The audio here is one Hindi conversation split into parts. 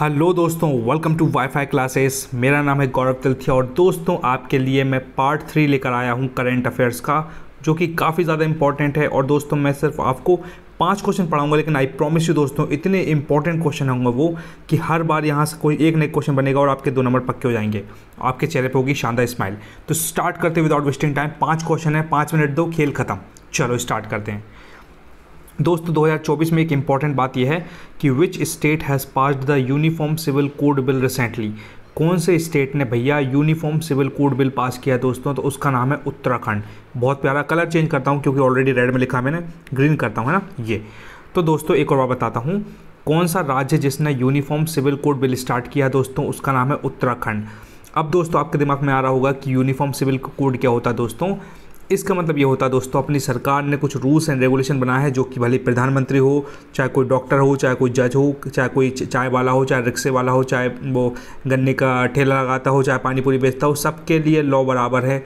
हेलो दोस्तों वेलकम टू वाईफाई क्लासेस मेरा नाम है गौरव तिलथिया और दोस्तों आपके लिए मैं पार्ट थ्री लेकर आया हूँ करंट अफेयर्स का जो कि काफ़ी ज़्यादा इंपॉर्टेंट है और दोस्तों मैं सिर्फ आपको पांच क्वेश्चन पढ़ाऊंगा लेकिन आई प्रॉमिस यू दोस्तों इतने इंपॉर्टेंट क्वेश्चन होंगे वो कि हर बार यहाँ से कोई एक नए क्वेश्चन बनेगा और आपके दो नंबर पक्के हो जाएंगे आपके चेहरे पर होगी शानदार स्माइल तो स्टार्ट करते विदाउट वेस्टिंग टाइम पाँच क्वेश्चन है पाँच मिनट दो खेल खत्म चलो स्टार्ट करते हैं दोस्तों 2024 में एक इम्पॉर्टेंट बात यह है कि which state has passed the uniform civil code bill recently कौन से स्टेट ने भैया uniform civil code bill pass किया दोस्तों तो उसका नाम है उत्तराखंड बहुत प्यारा कलर चेंज करता हूँ क्योंकि ऑलरेडी रेड में लिखा मैंने ग्रीन करता हूँ है ना ये तो दोस्तों एक और बात बताता हूँ कौन सा राज्य जिसने uniform civil code bill start किया दोस्तों उसका नाम है उत्तराखंड अब दोस्तों आपके दिमाग में आ रहा होगा कि यूनिफॉर्म सिविल कोड क्या होता है दोस्तों इसका मतलब ये होता है दोस्तों अपनी सरकार ने कुछ रूल्स एंड रेगुलेशन बनाए हैं जो कि भले प्रधानमंत्री हो चाहे कोई डॉक्टर हो चाहे कोई जज हो चाहे कोई चाय वाला हो चाहे रिक्शे वाला हो चाहे वो गन्ने का ठेला लगाता हो चाहे पानी पूरी बेचता हो सबके लिए लॉ बराबर है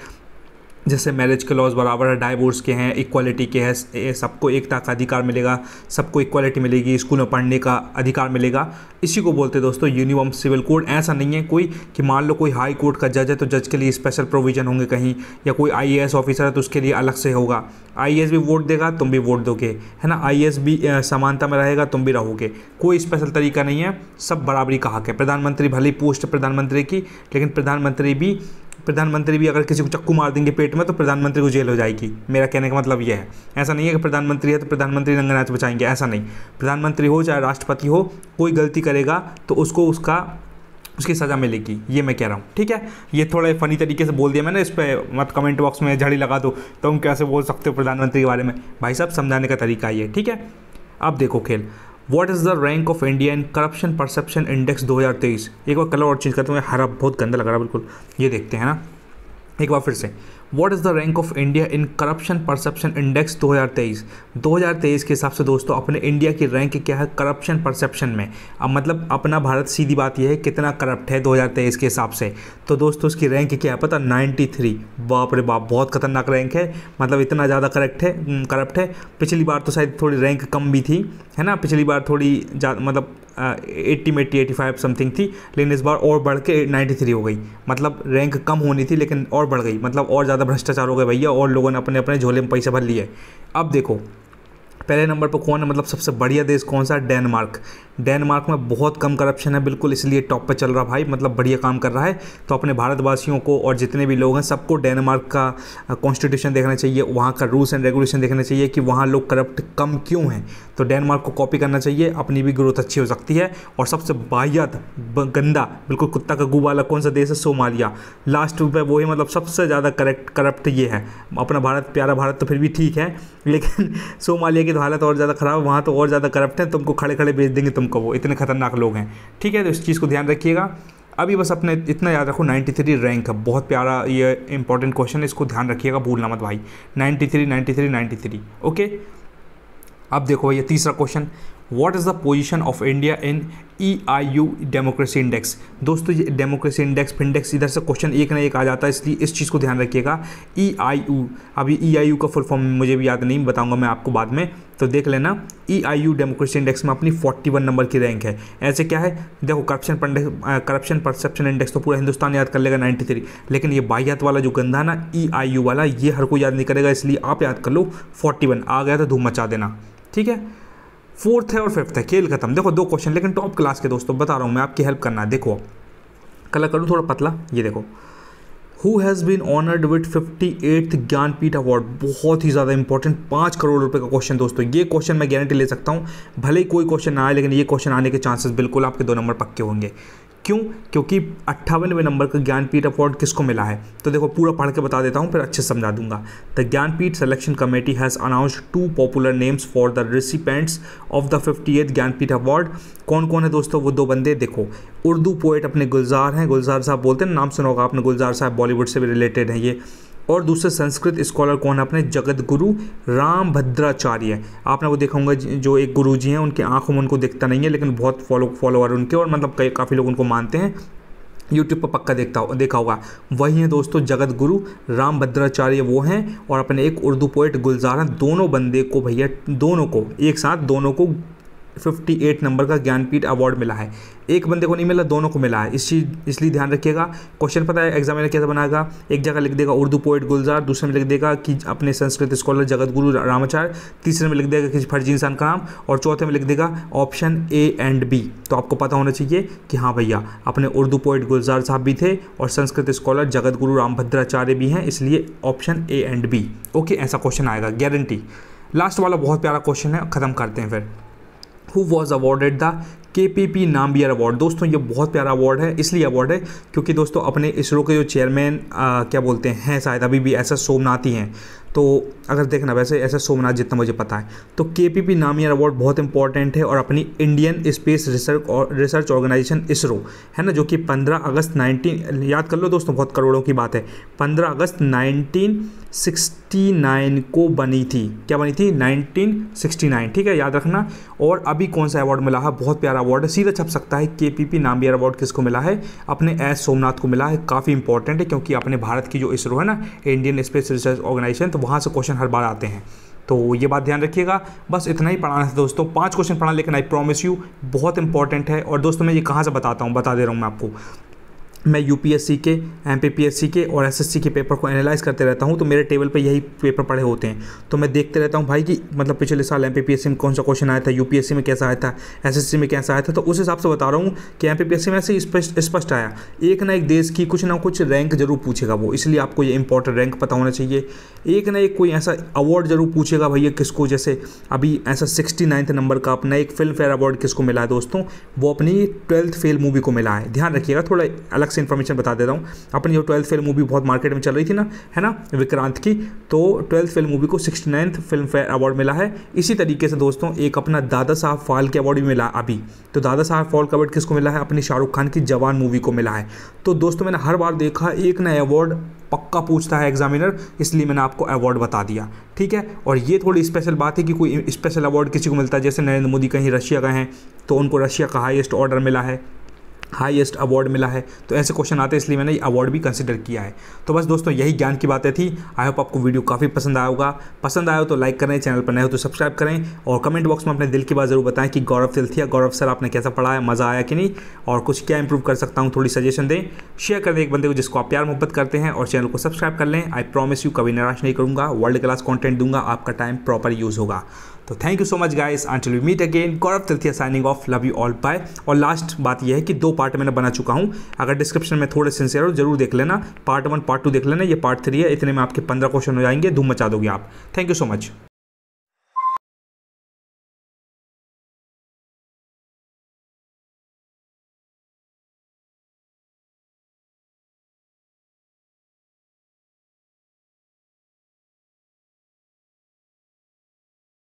जैसे मैरिज के लॉज बराबर है डाइवोर्स के हैं इक्वालिटी के हैं सबको एकता का अधिकार मिलेगा सबको इक्वालिटी मिलेगी स्कूल में पढ़ने का अधिकार मिलेगा इसी को बोलते हैं दोस्तों यूनिफॉर्म सिविल कोड ऐसा नहीं है कोई कि मान लो कोई हाई कोर्ट का जज है तो जज के लिए स्पेशल प्रोविजन होंगे कहीं या कोई आई ऑफिसर है तो उसके लिए अलग से होगा आई भी वोट देगा तुम भी वोट दोगे है ना आई भी समानता में रहेगा तुम भी रहोगे कोई स्पेशल तरीका नहीं है सब बराबरी का हक है प्रधानमंत्री भले पोस्ट प्रधानमंत्री की लेकिन प्रधानमंत्री भी प्रधानमंत्री भी अगर किसी को चक्कू मार देंगे पेट में तो प्रधानमंत्री को जेल हो जाएगी मेरा कहने का मतलब यह है ऐसा नहीं है कि प्रधानमंत्री है तो प्रधानमंत्री रंगनाथ बचाएंगे ऐसा नहीं प्रधानमंत्री हो चाहे राष्ट्रपति हो कोई गलती करेगा तो उसको उसका उसकी सज़ा मिलेगी ये मैं कह रहा हूँ ठीक है ये थोड़ा फनी तरीके से बोल दिया मैंने इस पर मत कमेंट बॉक्स में झड़ी लगा दो तो हम कैसे बोल सकते हो प्रधानमंत्री के बारे में भाई साहब समझाने का तरीका ये ठीक है अब देखो खेल what is the rank of India in corruption perception index 2023 एक बार कलर और चेंज करते हुए हरा बहुत गंदा लग रहा है बिल्कुल ये देखते हैं ना एक बार फिर से what is the rank of India in corruption perception index 2023 2023 के हिसाब से दोस्तों अपने इंडिया की रैंक क्या है करप्शन परसेप्शन में अब मतलब अपना भारत सीधी बात यह है कितना करप्ट है 2023 के हिसाब से तो दोस्तों उसकी रैंक क्या है पता 93 बाप रे बाप बहुत खतरनाक रैंक है मतलब इतना ज़्यादा करेक्ट है करप्ट हम्म, है पिछली बार तो शायद थोड़ी रैंक कम भी थी है ना पिछली बार थोड़ी मतलब एट्टी में एट्टी एटी फाइव समथिंग थी लेकिन इस बार और बढ़ के नाइन्टी थ्री हो गई मतलब रैंक कम होनी थी लेकिन और बढ़ गई मतलब और ज़्यादा भ्रष्टाचार हो गए भैया और लोगों ने अपने अपने झोले में पैसे भर लिए अब देखो पहले नंबर पर कौन है मतलब सबसे बढ़िया देश कौन सा है डेनमार्क डेनमार्क में बहुत कम करप्शन है बिल्कुल इसलिए टॉप पर चल रहा भाई मतलब बढ़िया काम कर रहा है तो अपने भारतवासियों को और जितने भी लोग हैं सबको डेनमार्क का कॉन्स्टिट्यूशन देखना चाहिए वहाँ का रूल्स एंड रेगुलेशन देखना चाहिए कि वहाँ लोग करप्ट कम क्यों हैं तो डेनमार्क को कॉपी करना चाहिए अपनी भी ग्रोथ अच्छी हो सकती है और सबसे बाहियात गंदा बिल्कुल कुत्ता का गू वाला कौन सा देश है सोमालिया लास्ट में वही मतलब सबसे ज़्यादा करेक्ट करप्ट ये है अपना भारत प्यारा भारत तो फिर भी ठीक है लेकिन सोमालिया के की तो हालत और ज़्यादा ख़राब है वहाँ तो और ज़्यादा करप्ट है तुमको खड़े खड़े भेज देंगे तुमको वो इतने खतरनाक लोग हैं ठीक है तो इस चीज़ को ध्यान रखिएगा अभी बस अपने इतना याद रखो 93 रैंक है बहुत प्यारा ये इंपॉर्टेंट क्वेश्चन है इसको ध्यान रखिएगा भूलना मत भाई 93 93 93 ओके अब देखो भैया तीसरा question what is the position of India in E I U democracy index दोस्तों ये डेमोक्रेसी इंडेक्स फिंडेक्स इधर से क्वेश्चन एक ना एक आ जाता है इसलिए इस चीज़ को ध्यान रखिएगा ई आई यू अभी ई आई यू का फुल फॉर्म मुझे भी याद नहीं बताऊंगा मैं आपको बाद में तो देख लेना E I U democracy index में अपनी फोर्टी वन नंबर की रैंक है ऐसे क्या है देखो करप्शन करप्शन परसेप्शन इंडेक्स तो पूरा हिंदुस्तान याद कर लेगा नाइन्टी थ्री लेकिन ये बाहियात वाला जो गंदा ना ई आई यू वाला ये हर कोई याद नहीं करेगा इसलिए आप याद कर लो फोर्टी वन आ गया तो धूम मचा देना ठीक है फोर्थ है और फिफ्थ है खेल खत्म देखो दो क्वेश्चन लेकिन टॉप क्लास के दोस्तों बता रहा हूँ मैं आपकी हेल्प करना देखो कलर करूँ थोड़ा पतला ये देखो who has been honoured with fifty eighth Jnanpith award बहुत ही ज़्यादा इंपॉर्टेंट पाँच करोड़ रुपए का क्वेश्चन दोस्तों ये क्वेश्चन मैं गारंटी ले सकता हूँ भले ही कोई क्वेश्चन ना आए लेकिन ये क्वेश्चन आने के चांसेस बिल्कुल आपके दो नंबर पक्के होंगे क्यों क्योंकि अट्ठावनवे नंबर का ज्ञानपीठ अवार्ड किसको मिला है तो देखो पूरा पढ़ के बता देता हूँ फिर अच्छे समझा दूंगा the Jnanpith selection committee has announce two popular names for the recipients of the fifty eighth Jnanpith award कौन कौन है दोस्तों वो दो बंदे देखो उर्दू पोइट अपने गुलजार हैं गुलजार साहब बोलते हैं नाम सुना होगा आपने गुलजार साहब बॉलीवुड से भी रिलेटेड हैं ये और दूसरे संस्कृत स्कॉलर कौन है अपने जगत गुरु राम भद्राचार्य आपने वो देखा होगा जो एक गुरु जी हैं उनकी आँखों में उनको देखता नहीं है लेकिन बहुत फॉलो फॉलोअर उनके और मतलब कई काफ़ी लोग उनको मानते हैं यूट्यूब पर पक्का देखता हो देखा होगा वही हैं दोस्तों जगत गुरु राम भद्राचार्य वो हैं और अपने एक उर्दू पोइट गुलजार हैं दोनों बंदे को भैया दोनों को एक साथ दोनों को 58 नंबर का ज्ञानपीठ अवार्ड मिला है एक बंदे को नहीं मिला दोनों को मिला है इस चीज़ इसलिए ध्यान रखिएगा क्वेश्चन पता है एग्जामिनर कैसे बनाएगा एक जगह लिख देगा उर्दू पोइट गुलजार दूसरे में लिख देगा कि अपने संस्कृत स्कॉलर जगत गुरु रामाचार्य तीसरे में लिख देगा किसी फर्जी इंसान का नाम और चौथे में लिख देगा ऑप्शन ए एंड बी तो आपको पता होना चाहिए कि हाँ भैया अपने उर्दू पोइट गुलजार साहब भी थे और संस्कृत स्कॉलर जगत गुरु रामभद्राचार्य भी हैं इसलिए option A and B okay ऐसा क्वेश्चन आएगा गारंटी लास्ट वाला बहुत प्यारा क्वेश्चन है ख़त्म करते हैं फिर who was awarded the K P P भी अवार्ड दोस्तों ये बहुत प्यारा अवार्ड है इसलिए अवार्ड है क्योंकि दोस्तों अपने इसरो के जो चेयरमैन क्या बोलते हैं शायद अभी भी ऐसा सोमनाथ ही हैं तो अगर देखना वैसे ऐसा सोमनाथ जितना मुझे पता है तो K P P Nambiar award बहुत इंपॉर्टेंट है और अपनी इंडियन स्पेस रिसर्च और रिसर्च ऑर्गेनाइजेशन इसरो है ना जो कि 15 अगस्त 19 याद कर लो दोस्तों बहुत करोड़ों की बात है 15 अगस्त 19 1969 को बनी थी क्या बनी थी 1969 ठीक है याद रखना और अभी कौन सा अवार्ड मिला है बहुत प्यारा अवार्ड है सीधा छप सकता है के पी पी नाम्बियर अवार्ड किसको मिला है अपने एस सोमनाथ को मिला है काफ़ी इंपॉर्टेंट है क्योंकि अपने भारत की जो इसरो है ना इंडियन स्पेस रिसर्च ऑर्गेनाइजेशन तो वहाँ से क्वेश्चन हर बार आते हैं तो ये बात ध्यान रखिएगा बस इतना ही पढ़ाना था दोस्तों पांच क्वेश्चन पढ़ा लेकिन आई प्रॉमिस यू बहुत इंपॉर्टेंट है और दोस्तों मैं ये कहाँ से बताता हूँ बता दे रहा हूँ मैं आपको मैं यू के एम के और एस के पेपर को एनालाइज करते रहता हूँ तो मेरे टेबल पे यही पेपर पड़े होते हैं तो मैं देखते रहता हूँ भाई कि मतलब पिछले साल एम में कौन सा क्वेश्चन आया था यू में कैसा आया था एस में कैसा आया था तो उस हिसाब से बता रहा हूँ कि एम में ऐसे स्पष्ट आया एक ना एक देश की कुछ ना कुछ रैंक जरूर पूछेगा वो इसलिए आपको ये इंपॉर्टेंट रैंक पता होना चाहिए एक ना एक कोई ऐसा अवार्ड जरूर पूछेगा भैया किसको जैसे अभी ऐसा सिक्सटी नंबर का अपना एक फिल्म फेयर अवार्ड किसको मिला है दोस्तों वो अपनी ट्वेल्थ फेल मूवी को मिला है ध्यान रखिएगा थोड़ा अलग से इन्फॉर्मेशन बता देता हूँ अपनी जो ट्वेल्थ फिल्म मूवी बहुत मार्केट में चल रही थी ना है ना विक्रांत की तो ट्वेल्थ फिल्म मूवी को sixty ninth Filmfare award मिला है इसी तरीके से दोस्तों एक अपना दादा साहब फाल के अवार्ड भी मिला अभी तो दादा साहब का अवार्ड किसको मिला है अपनी शाहरुख खान की जवान मूवी को मिला है तो दोस्तों मैंने हर बार देखा एक नया अवार्ड पक्का पूछता है एग्जामिनर इसलिए मैंने आपको अवार्ड बता दिया ठीक है और ये थोड़ी स्पेशल बात है कि कोई स्पेशल अवार्ड किसी को मिलता है जैसे नरेंद्र मोदी कहीं रशिया गए हैं तो उनको रशिया का हाईएस्ट ऑर्डर मिला है हाईएस्ट अवार्ड मिला है तो ऐसे क्वेश्चन आते हैं इसलिए मैंने अवार्ड भी कंसिडर किया है तो बस दोस्तों यही ज्ञान की बातें थी आई होप आपको वीडियो काफ़ी पसंद आया होगा पसंद आया हो तो लाइक करें चैनल पर नए हो तो सब्सक्राइब करें और कमेंट बॉक्स में अपने दिल की बात जरूर बताएं कि गौरव थी गौरव सर आपने कैसा पढ़ाया मज़ा आया कि नहीं और कुछ क्या इंप्रूव कर सकता हूँ थोड़ी सजेशन दें शेयर कर दें एक बंदे को जिसको आप प्यार मोहब्बत करते हैं और चैनल को सब्सक्राइब कर लें आई प्रॉमिस यू कभी निराश नहीं करूँगा वर्ल्ड क्लास कॉन्टेंट दूंगा आपका टाइम प्रॉपर यूज़ होगा तो thank you so much guys until we meet again Gaurav Tilthia signing off love you all bye और लास्ट बात यह है कि दो पार्ट मैंने बना चुका हूँ अगर डिस्क्रिप्शन में थोड़े सिंसियर हो जरूर देख लेना पार्ट वन पार्ट टू देख लेना ये पार्ट थ्री है इतने में आपके पंद्रह क्वेश्चन हो जाएंगे धूम मचा दोगे आप थैंक यू सो मच